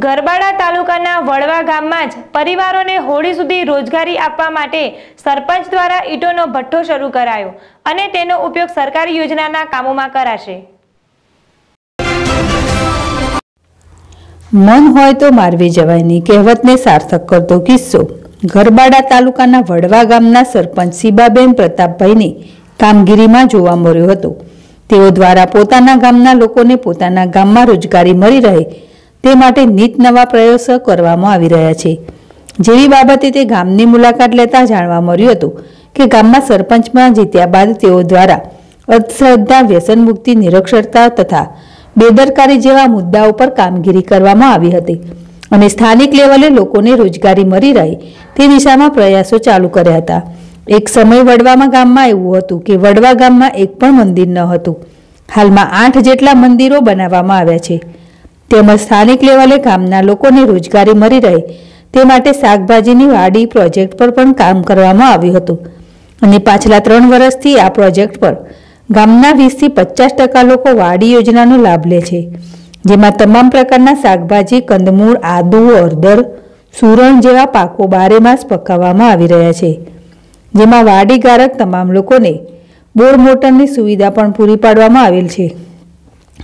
ગરબાડા તાલુકાના વડવા ગામમાં જ પરિવારોને હોળી સુધી રોજગારી આપવા માટે સરપંચ દ્વારા ઈટોનો ભઠ્ઠો શરૂ કરાયો અને તેનો ઉપયોગ સરકારી યોજનાના કામોમાં કરાશે મન હોય તો મારવી જવાયની કહેવતને સાર્થક કરતો કિસ્સો ગરબાડા તાલુકાના વડવા ગામના સરપંચ સીબાબેન પ્રતાપભાઈની કામગીરીમાં જોવા મળ્યો હતો તેઓ દ્વારા પોતાના ગામના લોકોને પોતાના ગામમાં રોજગારી મળી રહે તે માટે નીત નવા પ્રયાસો કરવામાં આવી રહ્યા છે જેવી બાબતે તે ગામની મુલાકાત લેતા જાણવા મળ્યું હતું કે ગામમાં સરપંચમાં જીત્યા બાદ તેઓ દ્વારા અર્ધશ્રદ્ધા વ્યસન મુક્તિ નિરક્ષરતા તથા બેદરકારી જેવા મુદ્દાઓ પર કામગીરી કરવામાં આવી હતી અને સ્થાનિક લેવલે લોકોને રોજગારી મળી રહે તે દિશામાં પ્રયાસો ચાલુ કર્યા હતા એક સમય વડવામાં ગામમાં એવું હતું કે વડવા ગામમાં એક પણ મંદિર ન હતું હાલમાં આઠ જેટલા મંદિરો બનાવવામાં આવ્યા છે તેમજ સ્થાનિક લેવલે ગામના લોકોને રોજગારી મળી રહે તે માટે શાકભાજીની વાડી પ્રોજેક્ટ પર પણ કામ કરવામાં આવ્યું હતું અને પાછલા ત્રણ વર્ષથી આ પ્રોજેક્ટ પર ગામના વીસથી પચાસ ટકા લોકો વાડી યોજનાનો લાભ લે છે જેમાં તમામ પ્રકારના શાકભાજી કંદમૂળ આદુ અરદર સુરણ જેવા પાકો બારેમાસ પકાવવામાં આવી રહ્યા છે જેમાં વાડી વાડીગારક તમામ લોકોને બોર મોટરની સુવિધા પણ પૂરી પાડવામાં આવેલ છે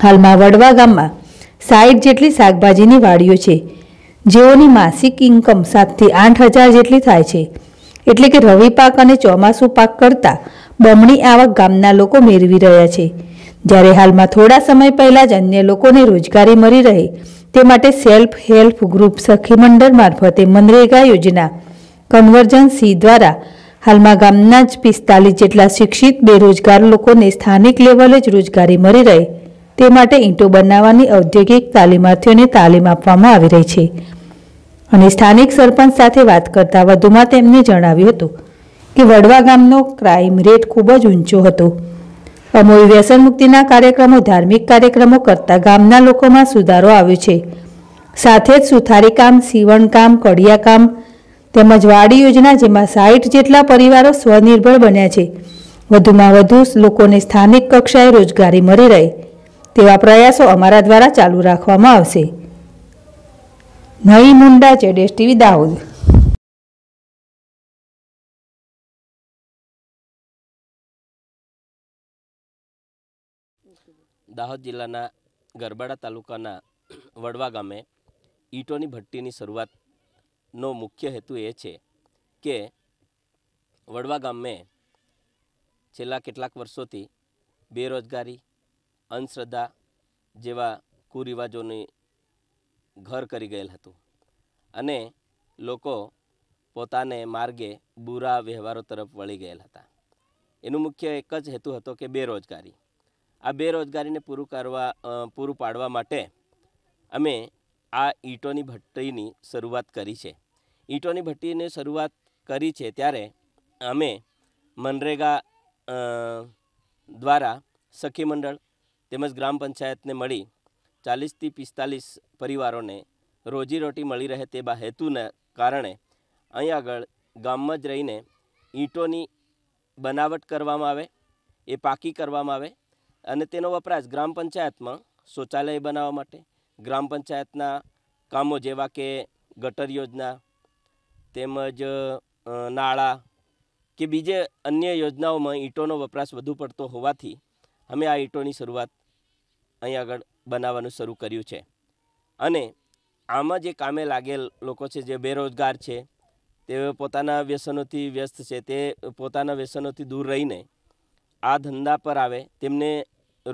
હાલમાં વડવા ગામમાં સાઠ જેટલી શાકભાજીની વાડીઓ છે જેઓની માસિક ઇન્કમ સાતથી આઠ હજાર જેટલી થાય છે એટલે કે રવિ પાક અને ચોમાસું પાક કરતાં બમણી આવક ગામના લોકો મેળવી રહ્યા છે જ્યારે હાલમાં થોડા સમય પહેલાં જ અન્ય લોકોને રોજગારી મળી રહે તે માટે સેલ્ફ હેલ્પ ગ્રુપ સખી મંડળ મારફતે મનરેગા યોજના કન્વર્જન સી દ્વારા હાલમાં ગામના જ પિસ્તાલીસ જેટલા શિક્ષિત બેરોજગાર લોકોને સ્થાનિક લેવલે જ રોજગારી મળી રહે તે માટે ઈંટો બનાવવાની ઔદ્યોગિક તાલીમાર્થીઓને તાલીમ આપવામાં આવી રહી છે અને સ્થાનિક સરપંચ સાથે વાત કરતાં વધુમાં તેમને જણાવ્યું હતું કે વડવા ગામનો ક્રાઇમ રેટ ખૂબ જ ઊંચો હતો અમૂલ વ્યસન મુક્તિના કાર્યક્રમો ધાર્મિક કાર્યક્રમો કરતા ગામના લોકોમાં સુધારો આવ્યો છે સાથે જ સુથારી કામ સીવણકામ કડિયાકામ તેમજ વાડી યોજના જેમાં સાહીઠ જેટલા પરિવારો સ્વનિર્ભર બન્યા છે વધુમાં વધુ લોકોને સ્થાનિક કક્ષાએ રોજગારી મળી રહી તેવા પ્રયાસો અમારા દ્વારા ચાલુ રાખવામાં આવશે નહીં મુંડા ચેડેશ ટીવી દાહોદ દાહોદ જિલ્લાના ગરબાડા તાલુકાના વડવા ગામે ઈંટોની ભઠ્ઠીની શરૂઆતનો મુખ્ય હેતુ એ છે કે વડવા ગામે છેલ્લા કેટલાક વર્ષોથી બેરોજગારી અંધશ્રદ્ધા જેવા કુરિવાજોને ઘર કરી ગયેલ હતું અને લોકો પોતાને માર્ગે બુરા વ્યવહારો તરફ વળી ગયેલ હતા એનું મુખ્ય એક જ હેતુ હતો કે બેરોજગારી આ બેરોજગારીને પૂરું કરવા પૂરું પાડવા માટે અમે આ ઈંટોની ભઠ્ઠીની શરૂઆત કરી છે ઈંટોની ભઠ્ઠીની શરૂઆત કરી છે ત્યારે અમે મનરેગા દ્વારા સખી મંડળ તેમજ ગ્રામ પંચાયતને મળી ચાલીસથી પિસ્તાલીસ પરિવારોને રોજીરોટી મળી રહે તેવા હેતુના કારણે અહીં આગળ ગામમાં જ રહીને ઈંટોની બનાવટ કરવામાં આવે એ પાકી કરવામાં આવે અને તેનો વપરાશ ગ્રામ પંચાયતમાં શૌચાલય બનાવવા માટે ગ્રામ પંચાયતના કામો જેવા કે ગટર યોજના તેમજ નાળા કે બીજે અન્ય યોજનાઓમાં ઈંટોનો વપરાશ વધુ પડતો હોવાથી અમે આ ઈંટોની શરૂઆત અહીં આગળ બનાવવાનું શરૂ કર્યું છે અને આમાં જે કામે લાગેલ લોકો છે જે બેરોજગાર છે તેઓ પોતાના વ્યસનોથી વ્યસ્ત છે તે પોતાના વ્યસનોથી દૂર રહીને આ ધંધા પર આવે તેમને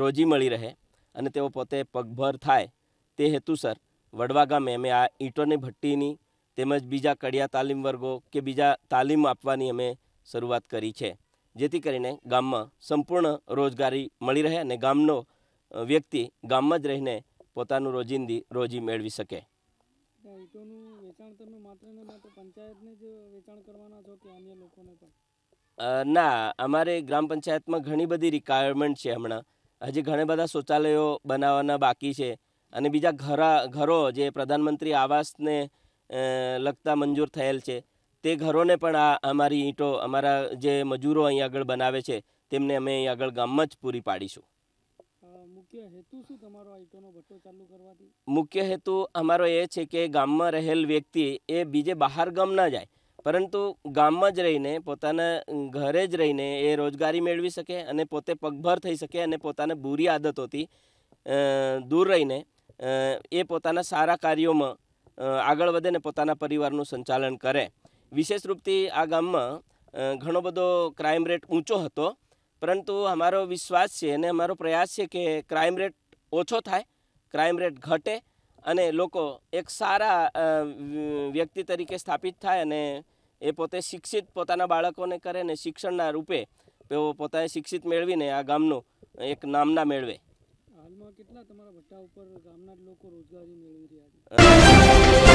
રોજી મળી રહે અને તેઓ પોતે પગભર થાય તે હેતુસર વડવા ગામે અમે આ ઈંટોની ભઠ્ઠીની તેમજ બીજા કડિયા તાલીમ વર્ગો કે બીજા તાલીમ આપવાની અમે શરૂઆત કરી છે જેથી કરીને ગામમાં સંપૂર્ણ રોજગારી મળી રહે અને ગામનો વ્યક્તિ ગામમાં જ રહીને પોતાનું રોજિંદી રોજી મેળવી શકે ના અમારે ગ્રામ પંચાયતમાં ઘણી બધી રિક્વાયરમેન્ટ છે હમણાં હજી ઘણા બધા શૌચાલયો બનાવવાના બાકી છે અને બીજા ઘરા ઘરો જે પ્રધાનમંત્રી આવાસને લગતા મંજૂર થયેલ છે તે ઘરોને પણ આ અમારી ઈંટો અમારા જે મજૂરો અહીં આગળ બનાવે છે તેમને અમે અહીં આગળ ગામમાં જ પૂરી પાડીશું મુખ્ય હેતુ તમારો ચાલુ કરવાથી મુખ્ય હેતુ અમારો એ છે કે ગામમાં રહેલ વ્યક્તિ એ બીજે બહાર ગામ ના જાય પરંતુ ગામમાં જ રહીને પોતાના ઘરે જ રહીને એ રોજગારી મેળવી શકે અને પોતે પગભર થઈ શકે અને પોતાને બુરી આદતોથી દૂર રહીને એ પોતાના સારા કાર્યોમાં આગળ વધે ને પોતાના પરિવારનું સંચાલન કરે વિશેષ રૂપથી આ ગામમાં ઘણો બધો ક્રાઇમ રેટ ઊંચો હતો પરંતુ અમારો વિશ્વાસ છે અને અમારો પ્રયાસ છે કે ક્રાઇમ રેટ ઓછો થાય ક્રાઇમ રેટ ઘટે અને લોકો એક સારા વ્યક્તિ તરીકે સ્થાપિત થાય અને એ પોતે શિક્ષિત પોતાના બાળકોને કરે ને શિક્ષણના રૂપે તેઓ પોતાએ શિક્ષિત મેળવીને આ ગામનું એક નામના મેળવે હાલમાં કેટલા તમારા ભટ્ટા ઉપર ગામના લોકો રોજગારી મેળવી રહ્યા છે